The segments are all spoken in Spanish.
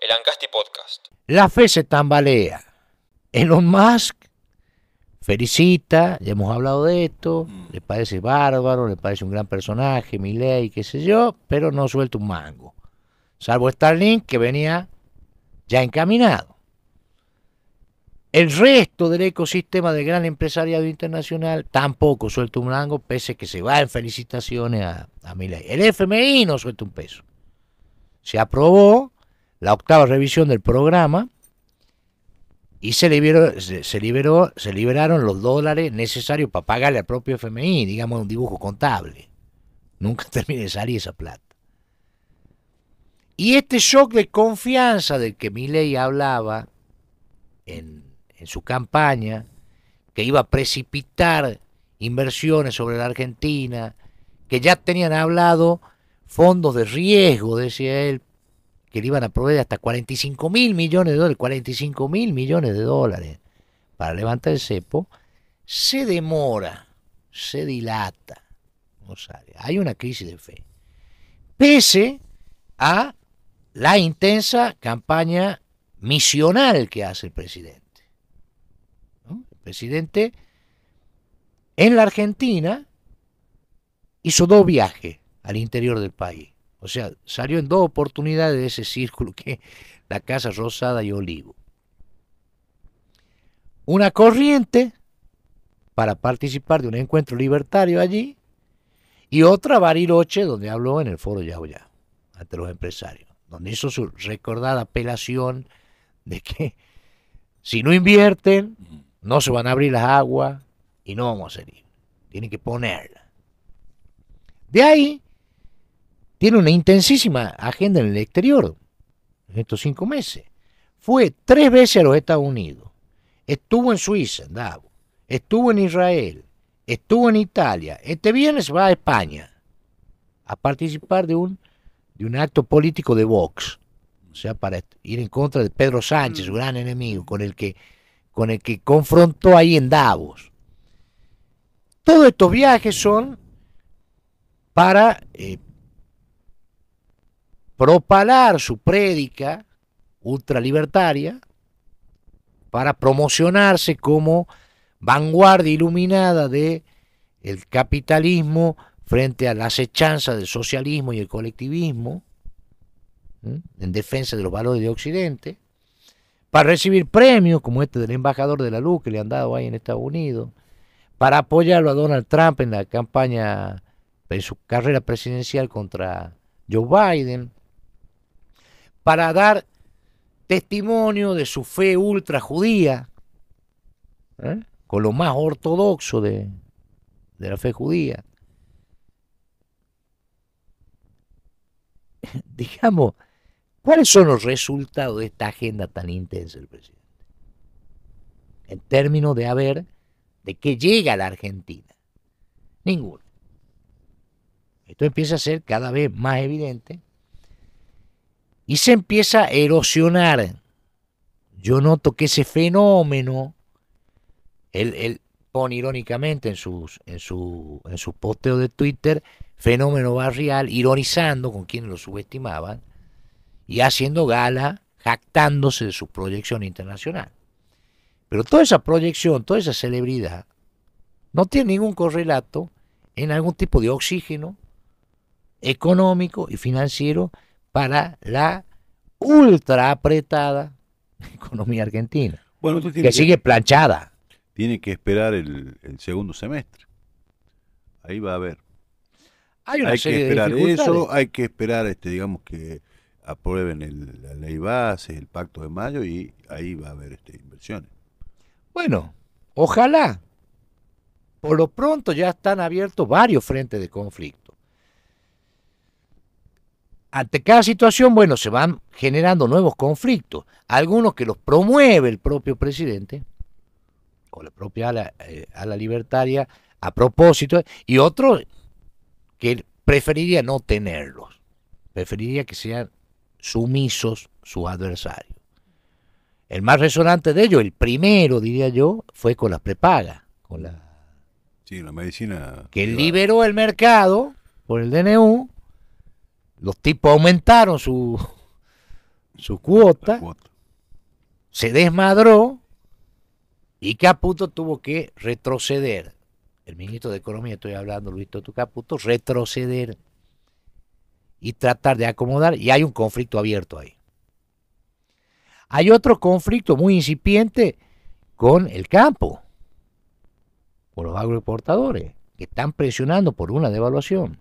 El Ancasti Podcast. La fe se tambalea. Elon Musk felicita, ya hemos hablado de esto, mm. le parece bárbaro, le parece un gran personaje, Miley, qué sé yo, pero no suelta un mango. Salvo Starlink que venía ya encaminado. El resto del ecosistema del gran empresariado internacional tampoco suelta un mango, pese que se va en felicitaciones a, a El FMI no suelta un peso. Se aprobó la octava revisión del programa y se, se, liberó, se liberaron los dólares necesarios para pagarle al propio FMI, digamos, un dibujo contable. Nunca termine de salir esa plata. Y este shock de confianza del que Milei hablaba en, en su campaña, que iba a precipitar inversiones sobre la Argentina, que ya tenían hablado fondos de riesgo, decía él, que le iban a proveer hasta 45 mil millones de dólares, 45 mil millones de dólares para levantar el cepo, se demora, se dilata. No sale. Hay una crisis de fe. Pese a la intensa campaña misional que hace el presidente. El presidente en la Argentina hizo dos viajes al interior del país. O sea, salió en dos oportunidades de ese círculo que la Casa Rosada y Olivo. Una corriente para participar de un encuentro libertario allí y otra Bariloche donde habló en el foro ya ante los empresarios, donde hizo su recordada apelación de que si no invierten no se van a abrir las aguas y no vamos a salir. Tienen que ponerla. De ahí tiene una intensísima agenda en el exterior en estos cinco meses. Fue tres veces a los Estados Unidos, estuvo en Suiza, en Davos, estuvo en Israel, estuvo en Italia. Este viernes va a España a participar de un, de un acto político de Vox, o sea, para ir en contra de Pedro Sánchez, su mm. gran enemigo, con el que, con el que confrontó ahí en Davos. Todos estos viajes son para eh, propalar su prédica ultralibertaria para promocionarse como vanguardia iluminada de el capitalismo frente a la acechanza del socialismo y el colectivismo en defensa de los valores de Occidente para recibir premios como este del embajador de la luz que le han dado ahí en Estados Unidos para apoyarlo a Donald Trump en la campaña en su carrera presidencial contra Joe Biden para dar testimonio de su fe ultrajudía, judía, ¿eh? con lo más ortodoxo de, la fe judía. Digamos, ¿cuáles son los resultados de esta agenda tan intensa del presidente? En términos de haber, de qué llega la Argentina. Ninguno. Esto empieza a ser cada vez más evidente y se empieza a erosionar. Yo noto que ese fenómeno, él, pone irónicamente en, sus, en, su, en su posteo de Twitter, fenómeno barrial, ironizando con quienes lo subestimaban y haciendo gala, jactándose de su proyección internacional. Pero toda esa proyección, toda esa celebridad, no tiene ningún correlato en algún tipo de oxígeno económico y financiero para la ultra apretada economía argentina, bueno, que, sigue planchada. Tiene que esperar el, segundo semestre. Ahí va a haber. Hay, una que esperar eso, hay que esperar, este, digamos que aprueben la ley base, el pacto de mayo y ahí va a haber este, inversiones. Bueno, ojalá. Por lo pronto ya están abiertos varios frentes de conflicto ante cada situación, bueno, se van generando nuevos conflictos, algunos que los promueve el propio presidente o la propia eh, ala, libertaria a propósito, y otros que preferiría no tenerlos, preferiría que sean sumisos sus adversarios. El más resonante de ellos, el primero, diría yo, fue con la prepaga, con la... Sí, la medicina... Que liberó el mercado por el DNU los tipos aumentaron su, su cuota, se desmadró y Caputo tuvo que retroceder. El ministro de Economía, estoy hablando, Luis Toto Caputo, retroceder y tratar de acomodar. Y hay un conflicto abierto ahí. Hay otro conflicto muy incipiente con el campo, con los agroexportadores, que están presionando por una devaluación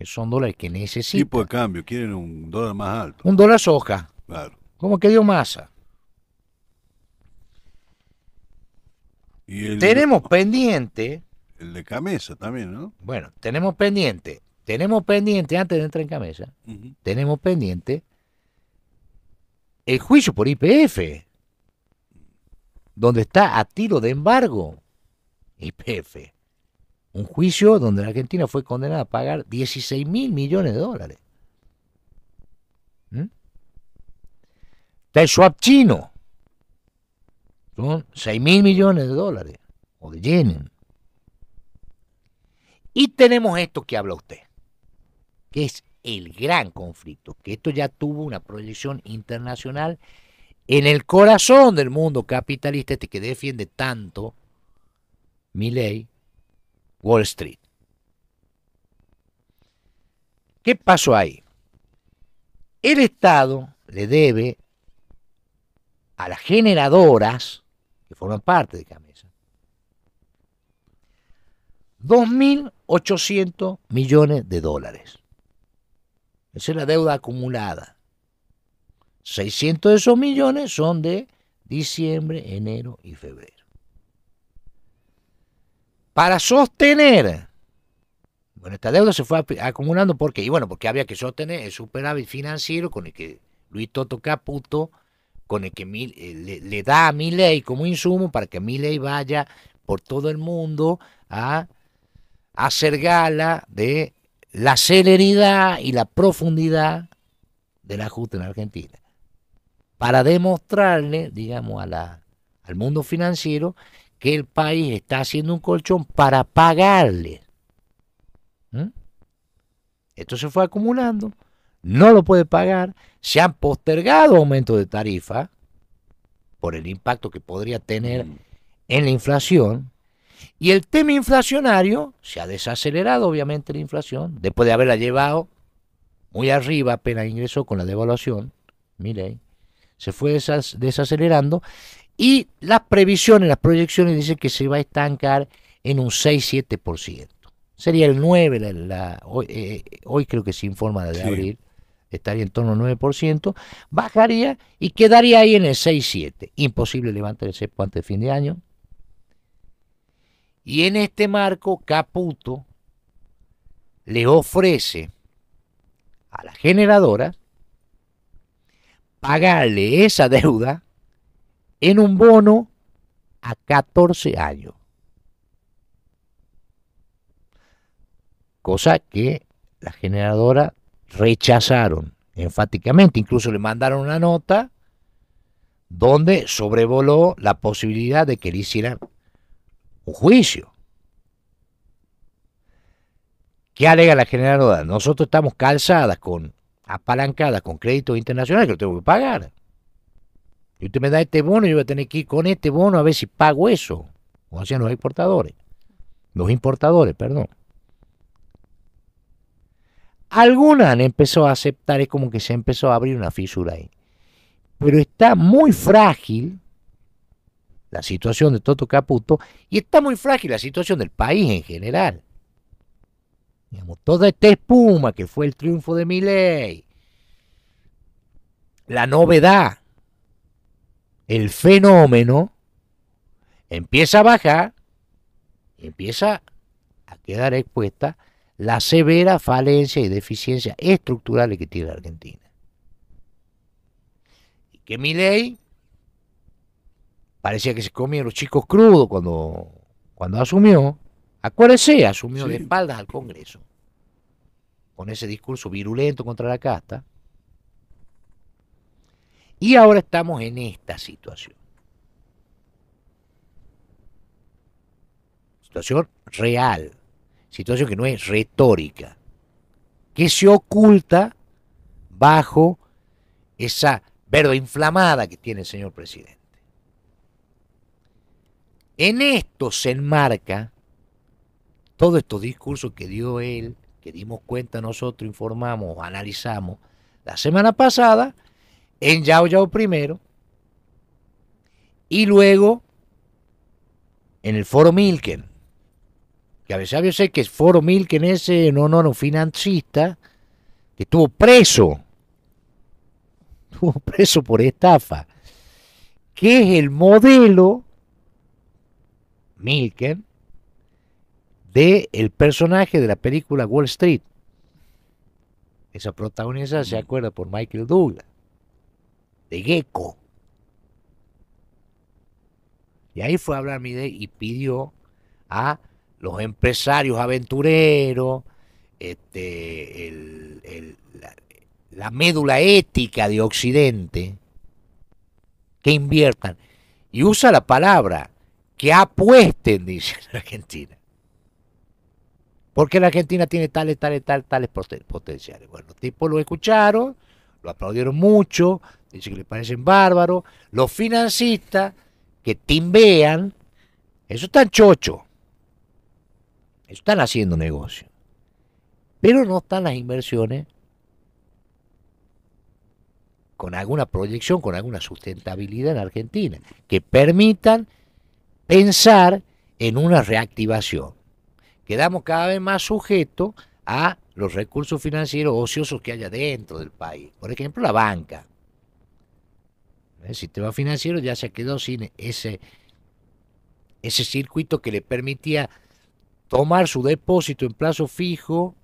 que son dólares que necesitan. Tipo de cambio, quieren un dólar más alto. Un dólar soja. Claro. Como que dio masa. tenemos pendiente. El de camisa también, ¿no? Bueno, tenemos pendiente. Tenemos pendiente, antes de entrar en camisa, tenemos pendiente el juicio por IPF, donde está a tiro de embargo IPF. Un juicio donde la Argentina fue condenada a pagar 16 mil millones de dólares. ¿Mm? Está chino. Son 6 mil millones de dólares o de yenes. Y tenemos esto que habla usted, que es el gran conflicto, que esto ya tuvo una proyección internacional en el corazón del mundo capitalista este que defiende tanto mi ley, Wall Street. ¿Qué pasó ahí? El Estado le debe a las generadoras, que forman parte de Camesa, 2.800 millones de dólares. Esa es la deuda acumulada. 600 de esos millones son de diciembre, enero y febrero para sostener. Bueno, esta deuda se fue acumulando porque, y bueno, porque había que sostener el superávit financiero con el que Luis Toto Caputo, con el que eh, le, da a mi ley como insumo para que mi ley vaya por todo el mundo a, hacer gala de la celeridad y la profundidad del ajuste en Argentina. Para demostrarle, digamos, a la, al mundo financiero que el país está haciendo un colchón para pagarle. Esto se fue acumulando, no lo puede pagar, se han postergado aumentos de tarifa por el impacto que podría tener mm. en la inflación. Y el tema inflacionario se ha desacelerado, obviamente, la inflación, después de haberla llevado muy arriba, apenas ingresó con la devaluación, mire se fue desacelerando. Y las previsiones, las proyecciones dicen que se va a estancar en un 6-7%. Sería el 9, eh, hoy, creo que se informa de abril, estaría en torno al 9%, bajaría y quedaría ahí en el 6-7. Imposible levantar el cepo antes de fin de año. Y en este marco, Caputo le ofrece a la generadora pagarle esa deuda en un bono a 14 años. Cosa que la generadora rechazaron enfáticamente, incluso le mandaron una nota donde sobrevoló la posibilidad de que le hicieran un juicio. ¿Qué alega la generadora? Nosotros estamos calzadas con, apalancadas con créditos internacionales que lo tengo que pagar. Y usted me da este bono yo voy a tener que ir con este bono a ver si pago eso. O sea, los exportadores. Los importadores, perdón. Algunas empezó a aceptar, es como que se empezó a abrir una fisura ahí. Pero está muy frágil la situación de Toto Caputo y está muy frágil la situación del país en general. Digamos, toda esta espuma que fue el triunfo de ley. la novedad, el fenómeno empieza a bajar, empieza a quedar expuesta la severa falencia y deficiencia estructurales que tiene la Argentina. Y que mi ley parecía que se comían los chicos crudos cuando, cuando asumió. Acuérdese, asumió de espaldas al Congreso, con ese discurso virulento contra la casta. Y ahora estamos en esta situación. Situación real, situación que no es retórica, que se oculta bajo esa verde inflamada que tiene el señor presidente. En esto se enmarca todo estos discursos que dio él, que dimos cuenta nosotros, informamos, analizamos la semana pasada en Yao Yao primero y luego en el Foro Milken. Que a veces yo sé que es Foro Milken es no, no, no, un financista que estuvo preso, estuvo preso por estafa, que es el modelo Milken de el personaje de la película Wall Street. Esa protagonista se acuerda por Michael Douglas de Gecko. Y ahí fue a hablar y pidió a los empresarios aventureros, este, la, médula ética de Occidente, que inviertan. Y usa la palabra que apuesten, dice la Argentina. Porque la Argentina tiene tales, tales, tales, tales potenciales. Bueno, los tipos lo escucharon, lo aplaudieron mucho, dice que le parecen bárbaros, los financistas que timbean, eso están chocho, están haciendo negocio, pero no están las inversiones con alguna proyección, con alguna sustentabilidad en Argentina, que permitan pensar en una reactivación. Quedamos cada vez más sujetos a los recursos financieros ociosos que haya dentro del país. Por ejemplo, la banca. El sistema financiero ya se quedó sin ese, ese circuito que le permitía tomar su depósito en plazo fijo,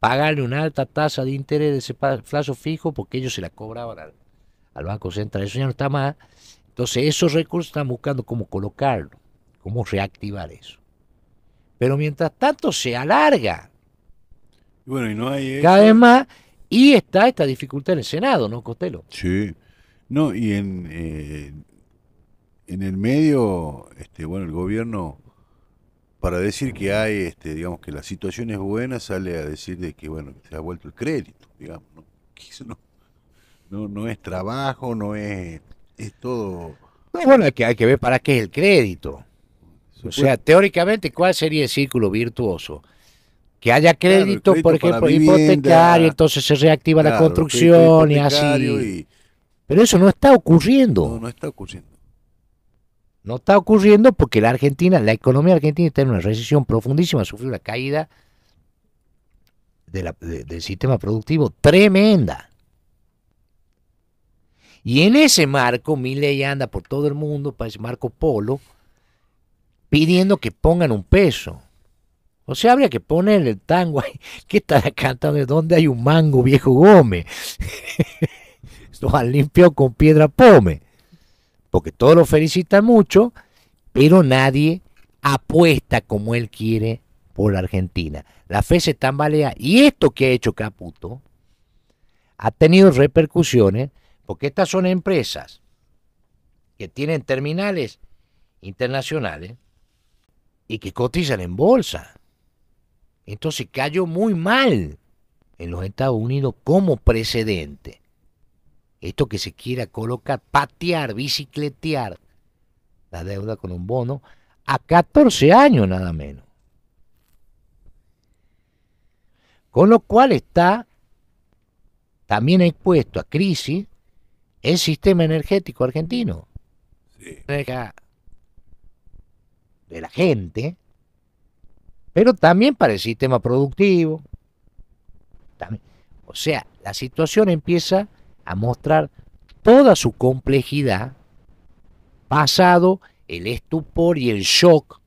pagarle una alta tasa de interés de ese plazo fijo porque ellos se la cobraban al, Banco Central. Eso ya no está más. Entonces esos recursos están buscando cómo colocarlo, cómo reactivar eso. Pero mientras tanto se alarga. Bueno, y no hay... Cada vez más, y está esta dificultad en el Senado, ¿no, Costelo? Sí. No, y en, eh, en el medio, este, bueno, el gobierno, para decir que hay, este, digamos, que la situación es buena, sale a decir de que, bueno, se ha vuelto el crédito, digamos, ¿no? Que no, es trabajo, no es, es todo... Bueno, hay que, hay que ver para qué es el crédito. O sea, teóricamente, ¿cuál sería el círculo virtuoso? Que haya crédito, por ejemplo, hipotecario, entonces se reactiva la construcción y así. Pero eso no está ocurriendo. No, no está ocurriendo. No está ocurriendo porque la Argentina, la economía argentina está en una recesión profundísima, sufrió una caída del sistema productivo tremenda. Y en ese marco, Miley anda por todo el mundo, para Marco Polo, pidiendo que pongan un peso. O sea, habría que poner el tango ahí. ¿Qué está cantando? ¿Dónde hay un mango, viejo Gómez? esto al limpio con piedra pome. Porque todos lo felicitan mucho, pero nadie apuesta como él quiere por la Argentina. La fe se tambalea y esto que ha hecho Caputo ha tenido repercusiones porque estas son empresas que tienen terminales internacionales y que cotizan en bolsa. Entonces cayó muy mal en los Estados Unidos como precedente esto que se quiera colocar, patear, bicicletear la deuda con un bono a 14 años nada menos. Con lo cual está también expuesto a crisis el sistema energético argentino. De la gente, pero también para el sistema productivo. O sea, la situación empieza a mostrar toda su complejidad, pasado el estupor y el shock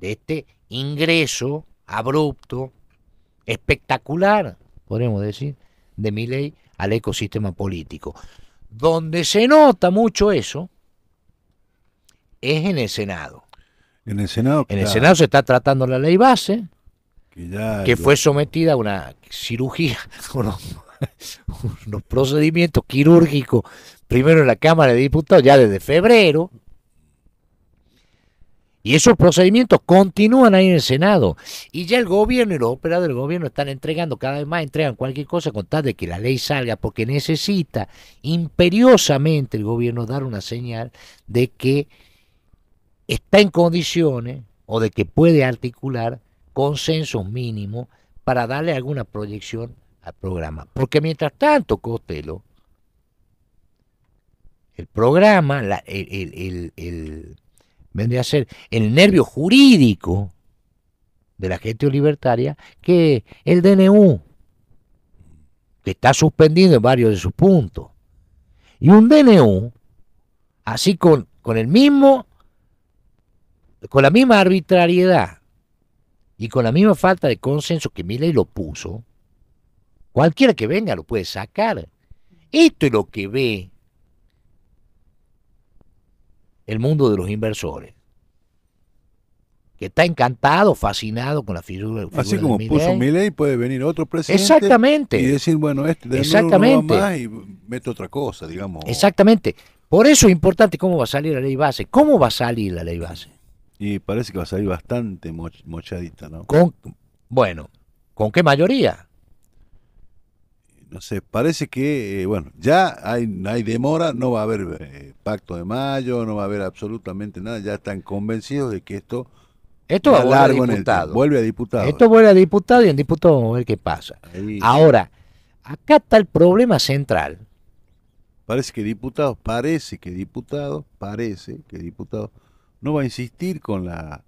de este ingreso abrupto, espectacular, podemos decir, de mi ley al ecosistema político. Donde se nota mucho eso es en el Senado. En el Senado, en el Senado se está tratando la ley base, que, que fue sometida a una cirugía, unos procedimientos quirúrgicos, primero en la Cámara de Diputados, ya desde febrero, y esos procedimientos continúan ahí en el Senado. Y ya el gobierno y los operadores del gobierno están entregando, cada vez más entregan cualquier cosa con tal de que la ley salga, porque necesita imperiosamente el gobierno dar una señal de que está en condiciones o de que puede articular consenso mínimo para darle alguna proyección programa. Porque mientras tanto, Costello, el programa, el, vendría a ser el nervio jurídico de la gente libertaria que el DNU, que está suspendido en varios de sus puntos. Y un DNU, así con, con el mismo, con la misma arbitrariedad y con la misma falta de consenso que Miley lo puso, Cualquiera que venga lo puede sacar. Esto es lo que ve el mundo de los inversores, que está encantado, fascinado con la figura, figura Así como puso puso puede venir otro presidente Exactamente. y decir, bueno, este Exactamente. más y mete otra cosa, digamos. Exactamente. Por eso es importante cómo va a salir la ley base. ¿Cómo va a salir la ley base? Y parece que va a salir bastante mochadita, ¿no? Con, bueno, ¿con qué mayoría? no sé, parece que, eh, bueno, ya hay, hay demora, no va a haber eh, pacto de mayo, no va a haber absolutamente nada, ya están convencidos de que esto... Esto a largo en vuelve a diputado. Esto vuelve a diputado y en diputado vamos a ver qué pasa. Ahora, acá está el problema central. Parece que diputados, parece que diputados, parece que diputados no va a insistir con la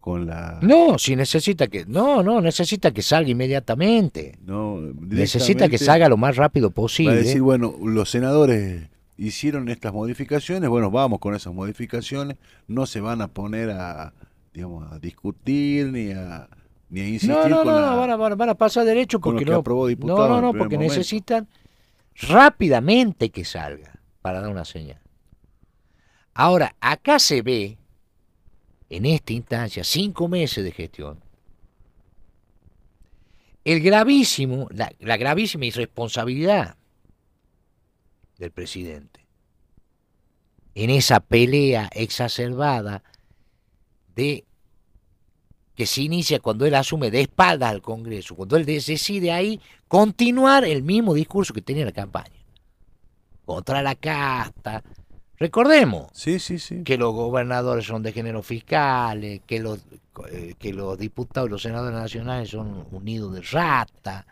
con la... No, si necesita que... No, no, necesita que salga inmediatamente. No, necesita que salga lo más rápido posible. decir, bueno, los senadores hicieron estas modificaciones, bueno, vamos con esas modificaciones, no se van a poner a, digamos, a discutir ni a, ni a insistir. No, no, no, van, a, pasar derecho porque no, no, no, no porque necesitan rápidamente que salga para dar una señal. Ahora, acá se ve en esta instancia cinco meses de gestión. El gravísimo, la, gravísima irresponsabilidad del presidente en esa pelea exacerbada de que se inicia cuando él asume de espaldas al Congreso, cuando él decide ahí continuar el mismo discurso que tenía en la campaña. Contra la casta, Recordemos sí, sí, sí. que los gobernadores son de género fiscal, que los, eh, que los diputados y los senadores nacionales son unidos de rata,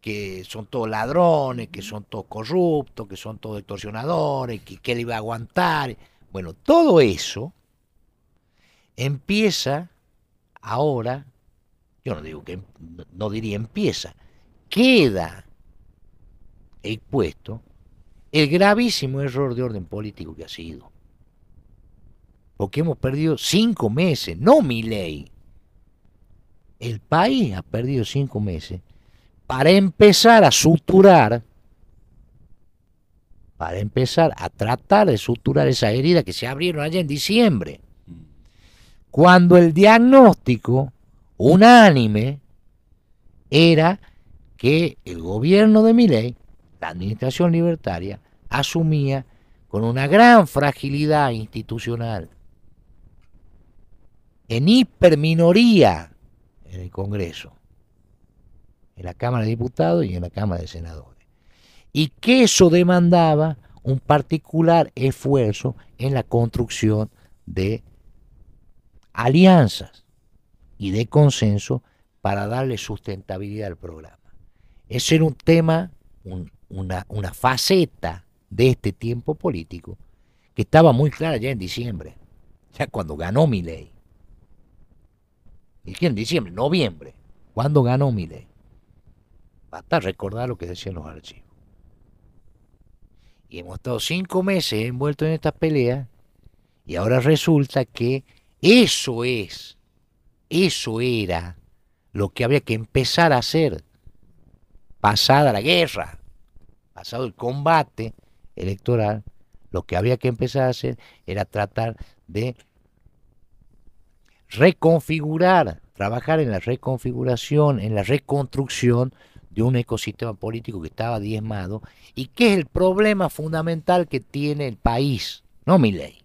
que son todos ladrones, que son todos corruptos, que son todos extorsionadores, que, que le iba a aguantar. Bueno, todo eso empieza ahora, yo no digo que, em, no diría empieza, queda expuesto el gravísimo error de orden político que ha sido. Porque hemos perdido cinco meses, no mi ley. El país ha perdido cinco meses para empezar a suturar, para empezar a tratar de suturar esa herida que se abrieron allá en diciembre. Cuando el diagnóstico unánime era que el gobierno de ley la administración libertaria asumía con una gran fragilidad institucional, en hiperminoría en el Congreso, en la Cámara de Diputados y en la Cámara de Senadores, y que eso demandaba un particular esfuerzo en la construcción de alianzas y de consenso para darle sustentabilidad al programa. Ese era un tema, un una, faceta de este tiempo político que estaba muy clara ya en diciembre, ya cuando ganó mi ley. ¿Y que en diciembre? Noviembre. cuando ganó mi ley? Basta recordar lo que decían los archivos. Y hemos estado cinco meses envueltos en estas peleas y ahora resulta que eso es, eso era lo que había que empezar a hacer pasada la guerra pasado el combate electoral, lo que había que empezar a hacer era tratar de reconfigurar, trabajar en la reconfiguración, en la reconstrucción de un ecosistema político que estaba diezmado y que es el problema fundamental que tiene el país, no mi ley.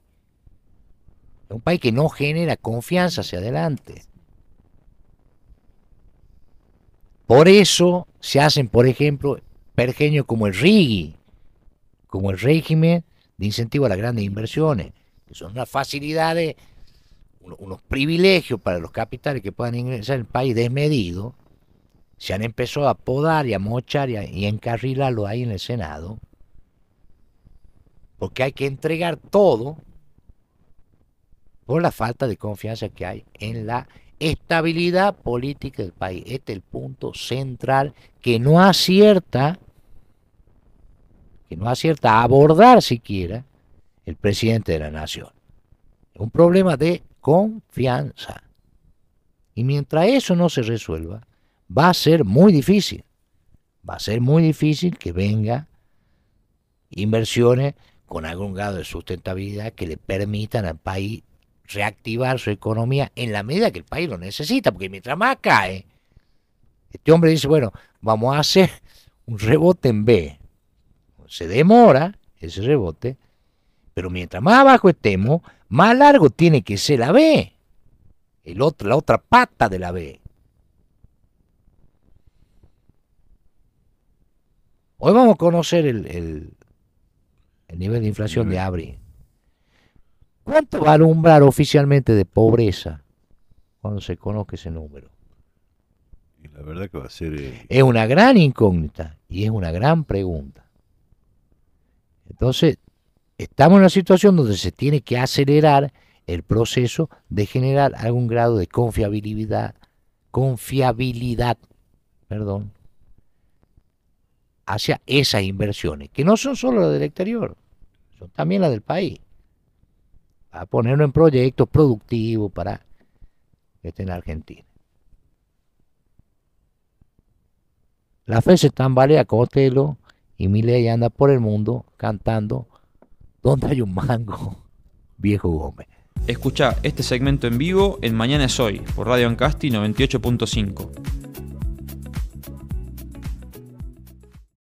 Un país que no genera confianza hacia adelante. Por eso se hacen, por ejemplo, pergeños como el RIGI, como el régimen de incentivo a las grandes inversiones, que son unas facilidades, unos privilegios para los capitales que puedan ingresar el país desmedido, se han empezado a podar y a mochar y, a, y a encarrilarlo ahí en el Senado, porque hay que entregar todo por la falta de confianza que hay en la estabilidad política del país. Este es el punto central que no acierta que no acierta a abordar siquiera el presidente de la nación. Un problema de confianza. Y mientras eso no se resuelva, va a ser muy difícil. Va a ser muy difícil que venga inversiones con algún grado de sustentabilidad que le permitan al país reactivar su economía en la medida que el país lo necesita, porque mientras más cae, este hombre dice, bueno, vamos a hacer un rebote en B, se demora ese rebote, pero mientras más abajo estemos, más largo tiene que ser la B, el otro, la otra pata de la B. Hoy vamos a conocer el, el, nivel de inflación de abril. ¿Cuánto va a alumbrar oficialmente de pobreza cuando se conozca ese número? Eh, es una gran incógnita y es una gran pregunta. Entonces, estamos en una situación donde se tiene que acelerar el proceso de generar algún grado de confiabilidad, confiabilidad, perdón, hacia esas inversiones, que no son solo las del exterior, son también las del país. A ponerlo en proyectos productivos para que esté en Argentina. La fe se tambalea Cotelo y Miley anda por el mundo cantando ¿Dónde hay un mango? Viejo Gómez. Escucha este segmento en vivo en Mañana es Hoy por Radio Ancasti 98.5.